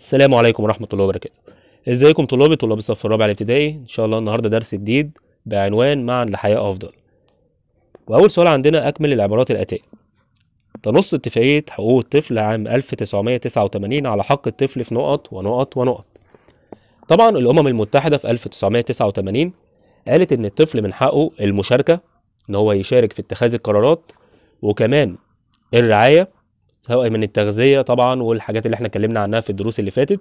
السلام عليكم ورحمة الله وبركاته ازيكم طلابي طلاب الصف الرابع الابتدائي ان شاء الله النهاردة درس جديد بعنوان معا لحياة افضل واول سؤال عندنا اكمل العبارات الاتية تنص اتفاقية حقوق الطفل عام 1989 على حق الطفل في نقط ونقط ونقط طبعا الامم المتحدة في 1989 قالت ان الطفل من حقه المشاركة ان هو يشارك في اتخاذ القرارات وكمان الرعاية سواء من التغذيه طبعا والحاجات اللي احنا اتكلمنا عنها في الدروس اللي فاتت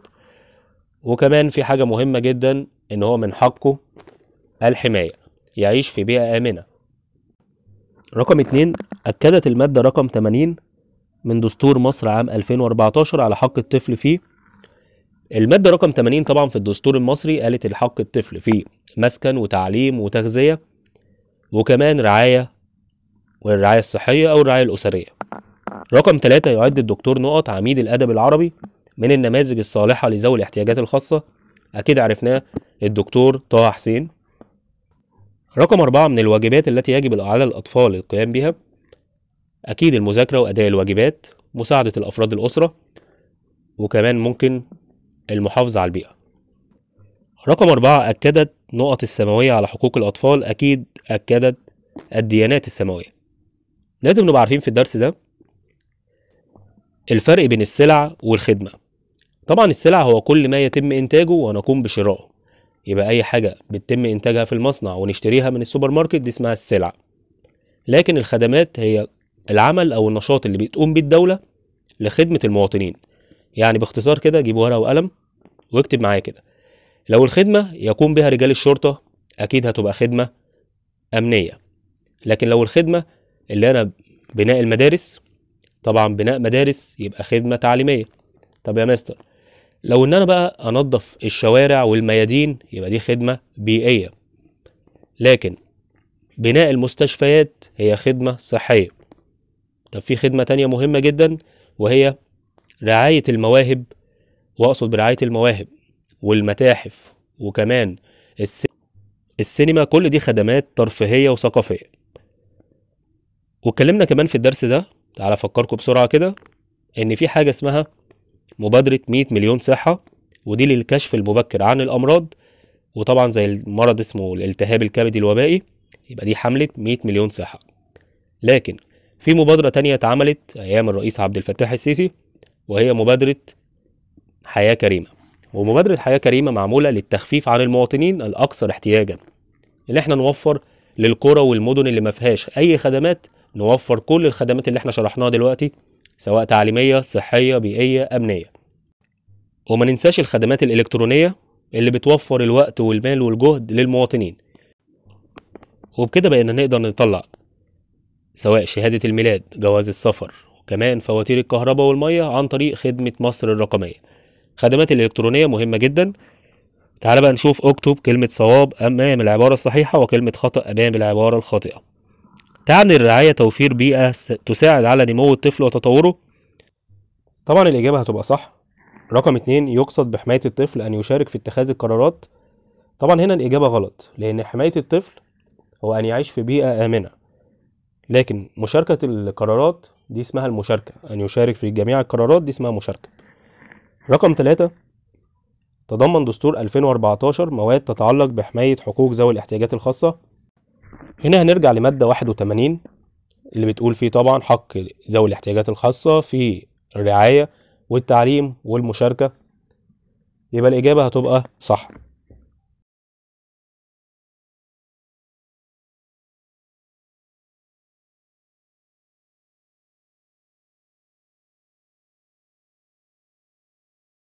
وكمان في حاجه مهمه جدا ان هو من حقه الحمايه يعيش في بيئه امنه رقم اتنين اكدت الماده رقم 80 من دستور مصر عام 2014 على حق الطفل فيه المادة رقم 80 طبعا في الدستور المصري قالت الحق الطفل في مسكن وتعليم وتغذية وكمان رعاية والرعاية الصحية أو الرعاية الأسرية رقم ثلاثة يعد الدكتور نقط عميد الأدب العربي من النماذج الصالحة لذوي الاحتياجات الخاصة أكيد عرفناه الدكتور طه حسين رقم أربعة من الواجبات التي يجب على الأطفال القيام بها أكيد المذاكرة وأداء الواجبات مساعدة الأفراد الأسرة وكمان ممكن المحافظة على البيئة رقم أربعة أكدت نقط السماوية على حقوق الأطفال أكيد أكدت الديانات السماوية لازم نبقى عارفين في الدرس ده الفرق بين السلع والخدمة طبعا السلع هو كل ما يتم إنتاجه ونقوم بشرائه يبقى أي حاجة بتتم إنتاجها في المصنع ونشتريها من السوبر ماركت دي اسمها السلع لكن الخدمات هي العمل أو النشاط اللي بتقوم به الدولة لخدمة المواطنين يعني باختصار كده جيب ورقة وقلم واكتب معايا كده لو الخدمة يقوم بها رجال الشرطة أكيد هتبقى خدمة أمنية لكن لو الخدمة اللي أنا بناء المدارس طبعا بناء مدارس يبقى خدمه تعليميه طب يا مستر لو ان انا بقى انظف الشوارع والميادين يبقى دي خدمه بيئيه لكن بناء المستشفيات هي خدمه صحيه طب في خدمه تانية مهمه جدا وهي رعايه المواهب واقصد برعايه المواهب والمتاحف وكمان السينما كل دي خدمات ترفيهيه وثقافيه واتكلمنا كمان في الدرس ده تعالى افكركم بسرعه كده ان في حاجه اسمها مبادره 100 مليون صحه ودي للكشف المبكر عن الامراض وطبعا زي المرض اسمه الالتهاب الكبدي الوبائي يبقى دي حمله 100 مليون صحه لكن في مبادره تانية اتعملت ايام الرئيس عبد الفتاح السيسي وهي مبادره حياه كريمه ومبادره حياه كريمه معموله للتخفيف عن المواطنين الاكثر احتياجا ان احنا نوفر للقرى والمدن اللي ما فيهاش اي خدمات نوفر كل الخدمات اللي احنا شرحناها دلوقتي سواء تعليميه صحيه بيئيه امنيه وما ننساش الخدمات الالكترونيه اللي بتوفر الوقت والمال والجهد للمواطنين وبكده بقينا نقدر نطلع سواء شهادة الميلاد جواز السفر وكمان فواتير الكهرباء والمية عن طريق خدمة مصر الرقمية خدمات الإلكترونية مهمة جدا تعال بقى نشوف اكتب كلمة صواب أمام العبارة الصحيحة وكلمة خطأ أمام العبارة الخاطئة تعني الرعاية توفير بيئة تساعد على نمو الطفل وتطوره؟ طبعا الإجابة هتبقى صح رقم اتنين يقصد بحماية الطفل أن يشارك في اتخاذ القرارات طبعا هنا الإجابة غلط لأن حماية الطفل هو أن يعيش في بيئة آمنة لكن مشاركة القرارات دي اسمها المشاركة أن يشارك في جميع القرارات دي اسمها مشاركة رقم ثلاثة تضمن دستور 2014 مواد تتعلق بحماية حقوق ذوي الاحتياجات الخاصة هنا هنرجع لمادة 81 اللي بتقول فيه طبعا حق ذوي الاحتياجات الخاصة في الرعاية والتعليم والمشاركة يبقى الإجابة هتبقى صح